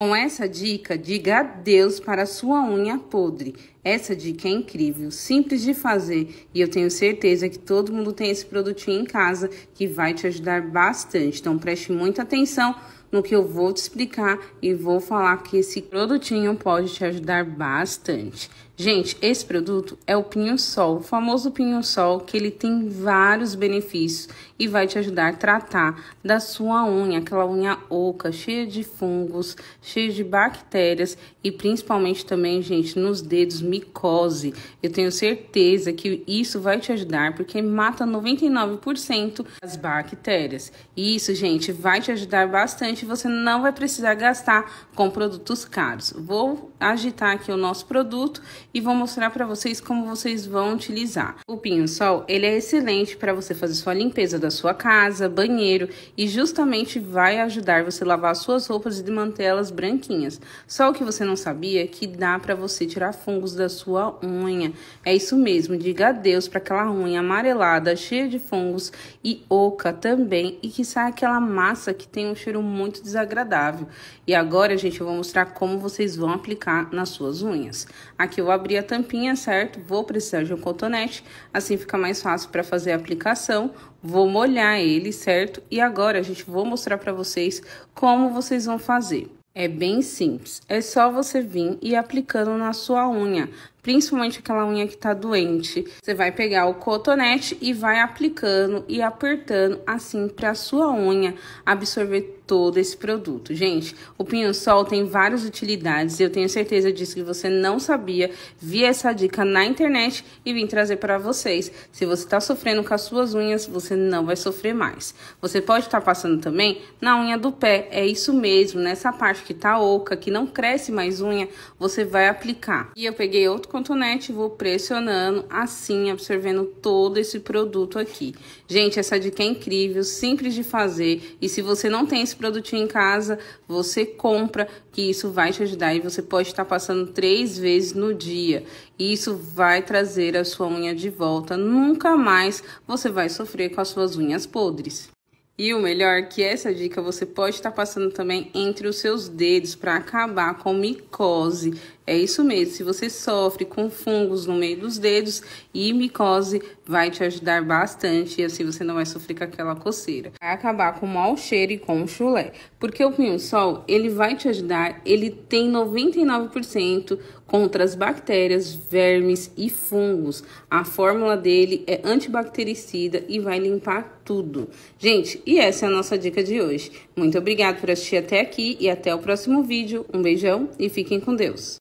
Com essa dica, diga adeus para sua unha podre. Essa dica é incrível, simples de fazer e eu tenho certeza que todo mundo tem esse produtinho em casa que vai te ajudar bastante. Então preste muita atenção no que eu vou te explicar e vou falar que esse produtinho pode te ajudar bastante. Gente, esse produto é o pinho-sol, o famoso pinho-sol, que ele tem vários benefícios e vai te ajudar a tratar da sua unha, aquela unha oca, cheia de fungos, cheia de bactérias e principalmente também, gente, nos dedos, micose. Eu tenho certeza que isso vai te ajudar porque mata 99% das bactérias. E isso, gente, vai te ajudar bastante você não vai precisar gastar com produtos caros. Vou agitar aqui o nosso produto e vou mostrar para vocês como vocês vão utilizar. O pinho-sol, ele é excelente para você fazer sua limpeza da sua casa, banheiro e justamente vai ajudar você a lavar suas roupas e manter elas branquinhas. Só o que você não sabia é que dá para você tirar fungos da sua unha. É isso mesmo, diga adeus para aquela unha amarelada, cheia de fungos e oca também e que sai aquela massa que tem um cheiro muito muito desagradável. E agora, gente, eu vou mostrar como vocês vão aplicar nas suas unhas. Aqui eu abri a tampinha, certo? Vou precisar de um cotonete, assim fica mais fácil para fazer a aplicação. Vou molhar ele, certo? E agora, gente, vou mostrar para vocês como vocês vão fazer. É bem simples, é só você vir e aplicando na sua unha principalmente aquela unha que tá doente. Você vai pegar o cotonete e vai aplicando e apertando assim para sua unha absorver todo esse produto. Gente, o pinho-sol tem várias utilidades, eu tenho certeza disso que você não sabia. Vi essa dica na internet e vim trazer para vocês. Se você está sofrendo com as suas unhas, você não vai sofrer mais. Você pode estar tá passando também na unha do pé, é isso mesmo, nessa parte que tá oca, que não cresce mais unha, você vai aplicar. E eu peguei outro vou pressionando assim, absorvendo todo esse produto aqui. Gente, essa dica é incrível, simples de fazer. E se você não tem esse produtinho em casa, você compra, que isso vai te ajudar. E você pode estar passando três vezes no dia. E isso vai trazer a sua unha de volta. Nunca mais você vai sofrer com as suas unhas podres. E o melhor que essa dica você pode estar passando também entre os seus dedos para acabar com micose. É isso mesmo, se você sofre com fungos no meio dos dedos e micose vai te ajudar bastante e assim você não vai sofrer com aquela coceira. Vai acabar com mau cheiro e com chulé, porque o pinho-sol, ele vai te ajudar, ele tem 99% contra as bactérias, vermes e fungos. A fórmula dele é antibactericida e vai limpar tudo. Gente, e essa é a nossa dica de hoje. Muito obrigado por assistir até aqui e até o próximo vídeo. Um beijão e fiquem com Deus.